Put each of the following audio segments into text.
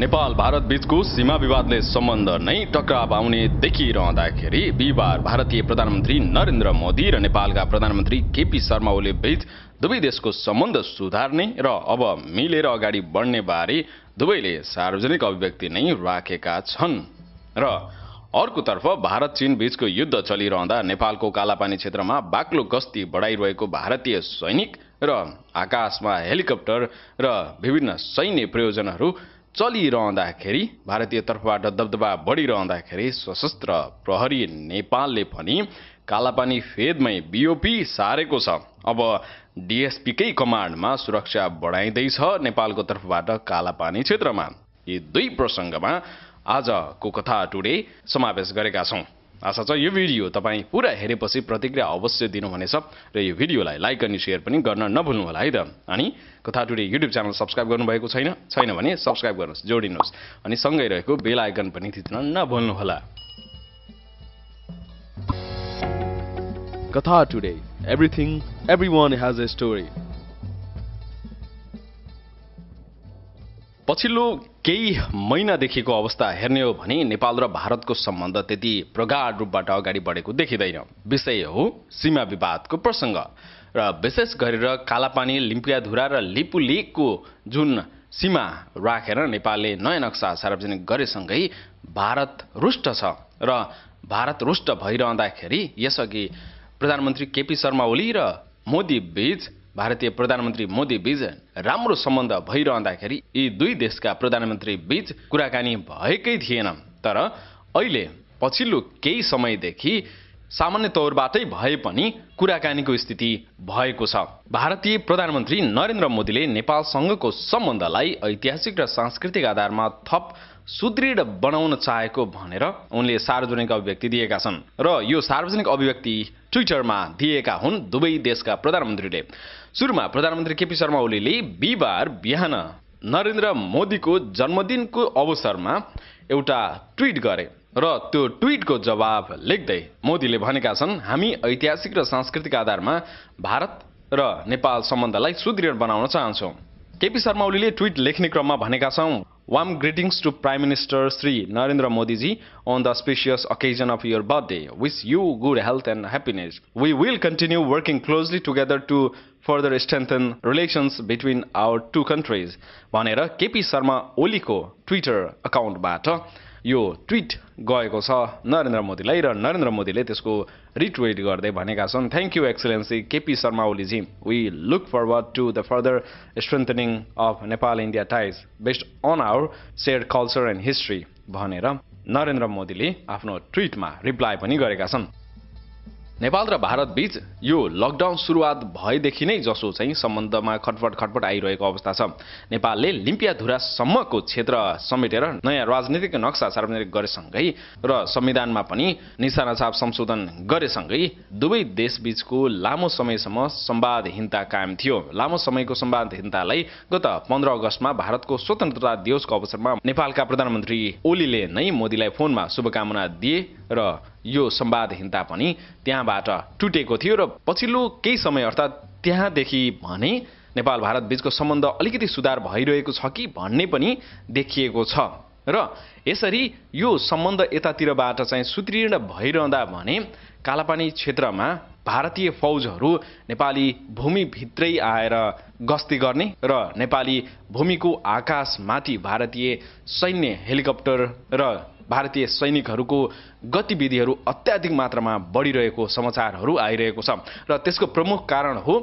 नेपाल भारत बीचको सीमा विवादले सम्बन्ध नै टक्राव आउने देखिरहँदाखेरि बिहिबार भारतीय प्रधानमन्त्री नरेन्द्र मोदी र नेपालका प्रधानमन्त्री केपी शर्मा ओली बीच दुवै देशको सम्बन्ध सुधार्ने र अब मिलेर अगाडि बढ्ने बारे दुवैले सार्वजनिक अभिव्यक्ति नै राखेका छन् र अर्कोतर्फ भारत चीन बीचको युद्ध चलिरहँदा नेपालको कालापानी क्षेत्रमा बाक्लो गस्ती बढाइरहेको भारतीय सैनिक र आकाशमा हेलिकप्टर र विभिन्न सैन्य प्रयोजनहरू चलिरहँदाखेरि भारतीय तर्फबाट दबदबा बढिरहँदाखेरि सशस्त्र प्रहरी नेपालले पनि कालापानी फेदमै बिओपी सारेको छ अब डिएसपीकै कमान्डमा सुरक्षा बढाइँदैछ नेपालको तर्फबाट कालापानी क्षेत्रमा यी दुई प्रसङ्गमा आजको कथा टुडे समावेश गरेका छौँ आशा छ यो भिडियो तपाईँ पुरा हेरेपछि प्रतिक्रिया अवश्य दिनुहुनेछ र यो भिडियोलाई लाइक अनि सेयर पनि गर्न नभुल्नुहोला है त अनि कथा टुडे युट्युब च्यानल सब्सक्राइब गर्नुभएको छैन छैन भने सब्सक्राइब गर्नुहोस् जोडिनुहोस् अनि सँगै रहेको बेल आइकन पनि थिच्न नभुल्नुहोला कथा today everything everyone has a story पछिल्लो केही महिनादेखिको अवस्था हेर्ने हो भने नेपाल र भारतको सम्बन्ध त्यति प्रगाढ रूपबाट अगाडि बढेको देखिँदैन विषय हो सीमा विवादको प्रसङ्ग र विशेष गरेर कालापानी लिम्पियाधुरा र लिपु लेकको जुन सीमा राखेर नेपालले नयाँ नक्सा सार्वजनिक गरेसँगै भारत रुष्ट छ र भारत रुष्ट भइरहँदाखेरि यसअघि प्रधानमन्त्री केपी शर्मा ओली र मोदी बीच भारतीय प्रधानमन्त्री मोदी बीच राम्रो सम्बन्ध भइरहँदाखेरि यी दुई देशका प्रधानमन्त्री बीच कुराकानी भएकै थिएन तर अहिले पछिल्लो केही समयदेखि सामान्य तौरबाटै भए पनि कुराकानीको स्थिति भएको छ भारतीय प्रधानमन्त्री नरेन्द्र मोदीले नेपालसँगको सम्बन्धलाई ऐतिहासिक र सांस्कृतिक आधारमा थप सुदृढ बनाउन चाहेको भनेर उनले सार्वजनिक अभिव्यक्ति दिएका छन् र यो सार्वजनिक अभिव्यक्ति ट्विटरमा दिएका हुन् दुवै देशका प्रधानमन्त्रीले सुरुमा प्रधानमन्त्री केपी शर्मा ओलीले बिहिबार बिहान नरेन्द्र मोदीको जन्मदिनको अवसरमा एउटा ट्विट गरे र त्यो ट्विटको जवाब लेख्दै मोदीले भनेका छन् हामी ऐतिहासिक र सांस्कृतिक आधारमा भारत र नेपाल सम्बन्धलाई सुदृढ बनाउन चाहन्छौँ केपी शर्मा ओलीले ट्विट लेख्ने क्रममा भनेका छौँ warm greetings to prime minister Shri Narendra Modiji on the auspicious occasion of your birthday with you good health and happiness we will continue working closely together to further strengthen relations between our two countries भनेर केपी शर्मा ओलीको Twitter अकाउन्टबाट यो tweet गएको छ नरेन्द्र मोदीलाई र नरेन्द्र मोदीले त्यसको retweet गर्दै भनेका छन् thank you excellency KP Sharma Oliji we look forward to the further strengthening of Nepal India ties based on our shared culture and history भनेर नरेन्द्र मोदीले आफ्नो ट्विटमा रिप्लाई पनि गरेका छन् नेपाल र भारत बीच यो लकडाउन सुरुवात भएदेखि नै जसो चाहिँ सम्बन्धमा खटपट खटपट आइरहेको अवस्था छ नेपालले लिम्पियाधुरासम्मको क्षेत्र समेटेर नयाँ राजनीतिक नक्सा सार्वजनिक गरेसँगै र संविधानमा पनि निशाना छाप संशोधन गरेसँगै दुवै देशबीचको लामो समयसम्म सम्वादहीनता कायम थियो लामो समयको सम्वादहीनतालाई गत पन्ध्र अगस्तमा भारतको स्वतन्त्रता दिवसको अवसरमा नेपालका प्रधानमन्त्री ओलीले नै मोदीलाई फोनमा शुभकामना दिए र यो संवादहीनता पनि त्यहाँबाट टुटेको थियो र पछिल्लो केही समय अर्थात् त्यहाँदेखि भने नेपाल भारत बिचको सम्बन्ध अलिकति सुधार भइरहेको छ कि भन्ने पनि देखिएको छ र यसरी यो सम्बन्ध यतातिरबाट चाहिँ सुदृढ भइरहँदा भने कालापानी क्षेत्रमा भारतीय फौजहरू नेपाली भूमिभित्रै आएर गस्ती गर्ने र नेपाली भूमिको आकाशमाथि भारतीय सैन्य हेलिकप्टर र भारतीय सैनिकहरूको गतिविधिहरू अत्याधिक मात्रामा बढिरहेको समाचारहरू आइरहेको छ र त्यसको प्रमुख कारण हो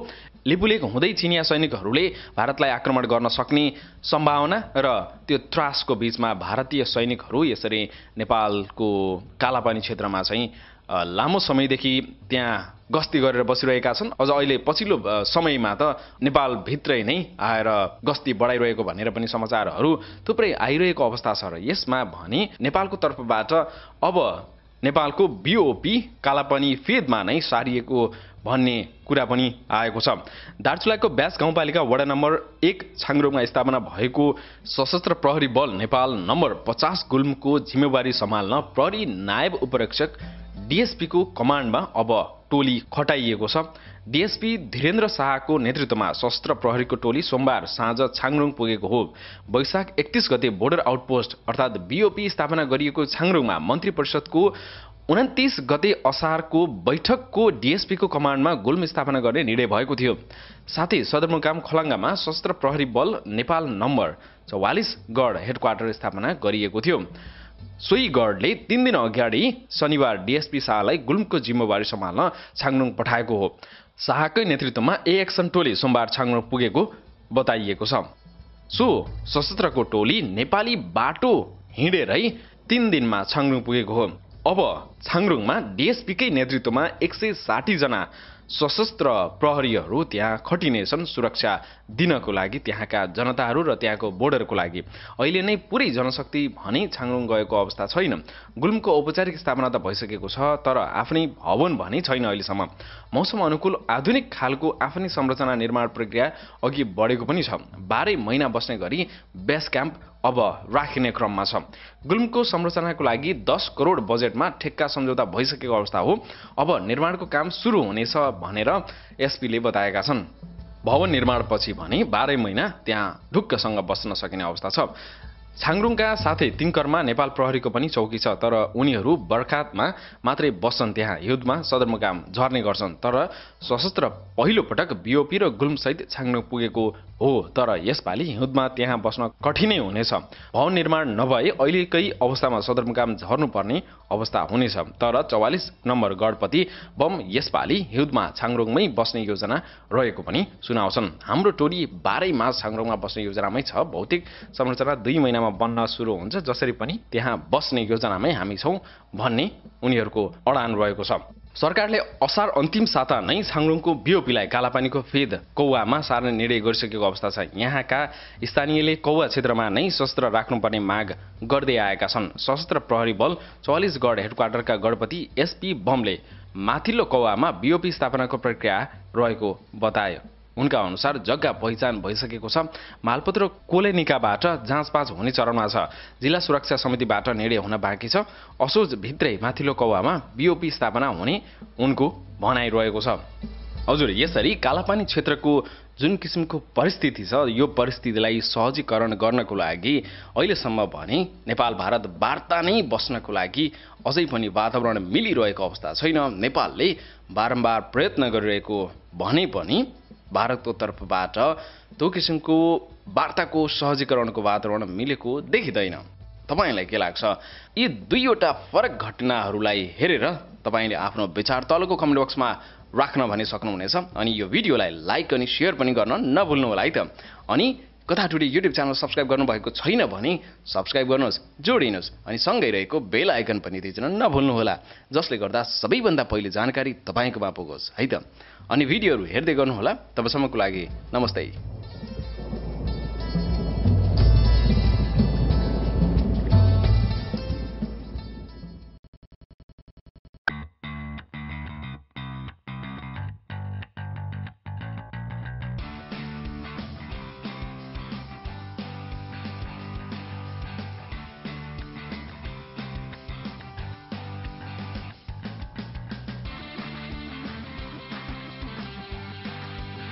लिपुलेक हुँदै चिनिया सैनिकहरूले भारतलाई आक्रमण गर्न सक्ने सम्भावना र त्यो त्रासको बिचमा भारतीय सैनिकहरू यसरी नेपालको कालापानी क्षेत्रमा चाहिँ लामो समयदेखि त्यहाँ गस्ती गरेर बसिरहेका छन् अझ अहिले पछिल्लो समयमा त नेपालभित्रै नै आएर गस्ती बढाइरहेको भनेर पनि समाचारहरू थुप्रै आइरहेको अवस्था छ र यसमा भने नेपालको तर्फबाट अब नेपालको बिओपी कालापानी फेदमा नै सारिएको भन्ने कुरा पनि आएको छ दार्चुलाको ब्यास गाउँपालिका वडा नम्बर एक छाङ्रोङमा स्थापना भएको सशस्त्र प्रहरी बल नेपाल नम्बर पचास गुल्मको जिम्मेवारी सम्हाल्न प्रहरी नायब उपरीक्षक डिएसपीको कमान्डमा अब टोली खटाइएको छ डिएसपी धीरेन्द्र शाहको नेतृत्वमा सशस्त्र प्रहरीको टोली सोमबार साँझ छाङरुङ पुगेको हो वैशाख एकतिस गते बोर्डर आउटपोस्ट अर्थात् बिओपी स्थापना गरिएको छाङरुङमा मन्त्री परिषदको उन्तिस गते असारको बैठकको डिएसपीको कमान्डमा गुल्म स्थापना गर्ने निर्णय भएको थियो साथै सदरमुकाम खलङ्गामा सशस्त्र प्रहरी बल नेपाल नम्बर चौवालिस गढ हेडक्वार्टर स्थापना गरिएको थियो सोही गढले तिन दिन अगाडि शनिबार डिएसपी शाहलाई गुल्मको जिम्मेवारी सम्हाल्न छाङनुङ पठाएको हो शाहकै नेतृत्वमा एक्सन टोली सोमबार छाङनुङ पुगेको बताइएको छ सो सशस्त्रको टोली नेपाली बाटो हिँडेरै तिन दिनमा छाङरुङ पुगेको हो अब छाङरुङमा डिएसपीकै नेतृत्वमा एक सय साठीजना सशस्त्र प्रहरीहरू त्यहाँ खटिनेछन् सुरक्षा दिनको लागि त्यहाँका जनताहरू र त्यहाँको बोर्डरको लागि अहिले नै पुरै जनशक्ति भने छाङ्लुङ गएको अवस्था छैन गुल्मको औपचारिक स्थापना त भइसकेको छ तर आफ्नै भवन भने छैन अहिलेसम्म मौसम अनुकूल आधुनिक खालको आफ्नै संरचना निर्माण प्रक्रिया अघि बढेको पनि छ बाह्रै महिना बस्ने गरी बेस क्याम्प अब राखिने क्रममा छ गुल्मको संरचनाको लागि दस करोड बजेटमा ठेक्का सम्झौता भइसकेको अवस्था हो अब निर्माणको काम सुरु हुनेछ भनेर एसपीले बताएका छन् भवन निर्माणपछि भने बाह्रै महिना त्यहाँ ढुक्कसँग बस्न सकिने अवस्था छ छाङ्रुङका साथै तिङ्करमा नेपाल प्रहरीको पनि चौकी छ तर उनीहरू बर्खातमा मात्रै बस्छन् त्यहाँ हिउँदमा सदरमुकाम झर्ने गर्छन् तर सशस्त्र पहिलोपटक बिओपी र गुल्मसहित छाङरुङ पुगेको हो तर यसपालि हिउँदमा त्यहाँ बस्न कठिनै हुनेछ भवन निर्माण नभए अहिलेकै अवस्थामा सदरमुकाम झर्नुपर्ने अवस्था हुनेछ तर चौवालिस नम्बर गणपति बम यसपालि हिउँदमा छाङरुङमै बस्ने योजना रहेको पनि सुनाउँछन् हाम्रो टोली बाह्रै मास छाङरुङमा बस्ने योजनामै छ भौतिक संरचना दुई महिना महिनामा बन्न सुरु हुन्छ जसरी पनि त्यहाँ बस्ने योजनामै हामी छौँ भन्ने उनीहरूको अडान रहेको छ सरकारले असार अन्तिम साता नै छाङलुङको बिओपीलाई कालापानीको फेद कौवामा सार्ने निर्णय गरिसकेको अवस्था छ यहाँका स्थानीयले कौवा क्षेत्रमा नै सशस्त्र राख्नुपर्ने माग गर्दै आएका छन् सशस्त्र प्रहरी बल चौलिसगढ हेडक्वार्टरका गणपति एसपी बमले माथिल्लो कौवामा बिओपी स्थापनाको प्रक्रिया रहेको बतायो उनका अनुसार जग्गा पहिचान भइसकेको छ मालपत्र कोले कोलेनिकाबाट जाँचपाँच हुने चरणमा छ जिल्ला सुरक्षा समितिबाट निर्णय हुन बाँकी छ असोज भित्रै माथिल्लो कौवामा बिओपी स्थापना हुने उनको भनाइ रहेको छ हजुर यसरी कालापानी क्षेत्रको जुन किसिमको परिस्थिति छ यो परिस्थितिलाई सहजीकरण गर्नको लागि अहिलेसम्म भने नेपाल भारत वार्ता नै बस्नको लागि अझै पनि वातावरण मिलिरहेको अवस्था छैन नेपालले बारम्बार प्रयत्न गरिरहेको भने पनि भारतको तर्फबाट त्यो किसिमको वार्ताको सहजीकरणको वातावरण मिलेको देखिँदैन तपाईँलाई के लाग्छ यी दुईवटा फरक घटनाहरूलाई हेरेर तपाईँले आफ्नो विचार तलको कमेन्ट बक्समा राख्न भनिसक्नुहुनेछ सक्नुहुनेछ अनि यो भिडियोलाई लाइक अनि सेयर पनि गर्न नभुल्नु होला है त अनि कथाटुडी युट्युब च्यानल सब्सक्राइब गर्नुभएको छैन भने सब्सक्राइब गर्नुहोस् जोडिनुहोस् अनि सँगै रहेको बेल आइकन पनि थिचन नभुल्नुहोला जसले गर्दा सबैभन्दा पहिले जानकारी तपाईँकोमा पुगोस् है त अनि भिडियोहरू हेर्दै गर्नुहोला तबसम्मको लागि नमस्ते